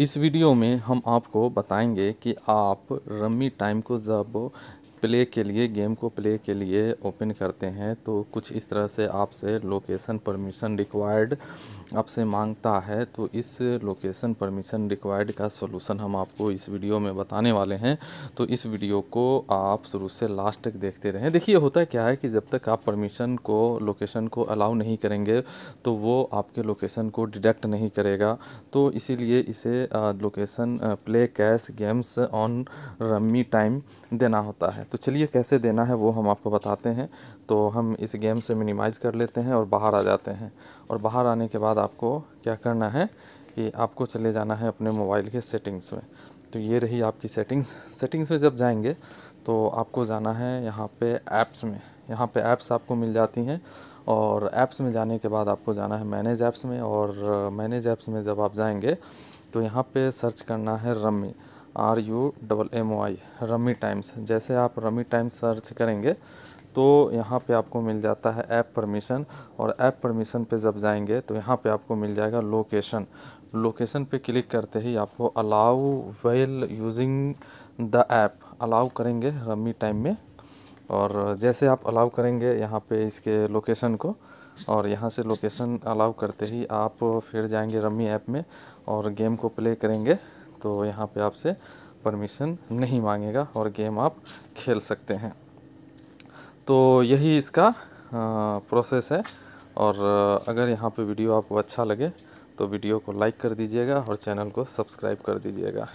इस वीडियो में हम आपको बताएंगे कि आप रमी टाइम को जब प्ले के लिए गेम को प्ले के लिए ओपन करते हैं तो कुछ इस तरह से आपसे लोकेशन परमिशन रिक्वायर्ड आपसे मांगता है तो इस लोकेशन परमिशन रिक्वायर्ड का सोलूसन हम आपको इस वीडियो में बताने वाले हैं तो इस वीडियो को आप शुरू से लास्ट तक देखते रहें देखिए होता क्या है कि जब तक आप परमिशन को लोकेशन को अलाउ नहीं करेंगे तो वो आपके लोकेशन को डिडक्ट नहीं करेगा तो इसीलिए इसे location play cash games on Rummy Time देना होता है तो चलिए कैसे देना है वो हम आपको बताते हैं तो हम इस गेम से मिनिमाइज़ कर लेते हैं और बाहर आ जाते हैं और बाहर आने के बाद आपको क्या करना है कि आपको चले जाना है अपने मोबाइल के सेटिंग्स में तो ये रही आपकी सेटिंग्स सेटिंग्स में जब जाएंगे तो आपको जाना है यहाँ पे ऐप्स में यहाँ पे ऐप्स आपको मिल जाती हैं और ऐप्स में जाने के बाद आपको जाना है मैनेज ऐप्स में और मैनेज ऐप्स में जब आप जाएंगे तो यहाँ पे सर्च करना है Rummy R U double M O I Rummy Times जैसे आप रमी टाइम्स सर्च करेंगे तो यहाँ पे आपको मिल जाता है ऐप परमिशन और ऐप परमिशन पे जब जाएंगे तो यहाँ पे आपको मिल जाएगा लोकेशन लोकेशन पे क्लिक करते ही आपको allow while using the app allow करेंगे रमी टाइम में और जैसे आप अलाउ करेंगे यहाँ पे इसके लोकेशन को और यहाँ से लोकेशन अलाउ करते ही आप फिर जाएंगे रमी ऐप में और गेम को प्ले करेंगे तो यहाँ पे आपसे परमिशन नहीं मांगेगा और गेम आप खेल सकते हैं तो यही इसका प्रोसेस है और अगर यहाँ पे वीडियो आपको अच्छा लगे तो वीडियो को लाइक कर दीजिएगा और चैनल को सब्सक्राइब कर दीजिएगा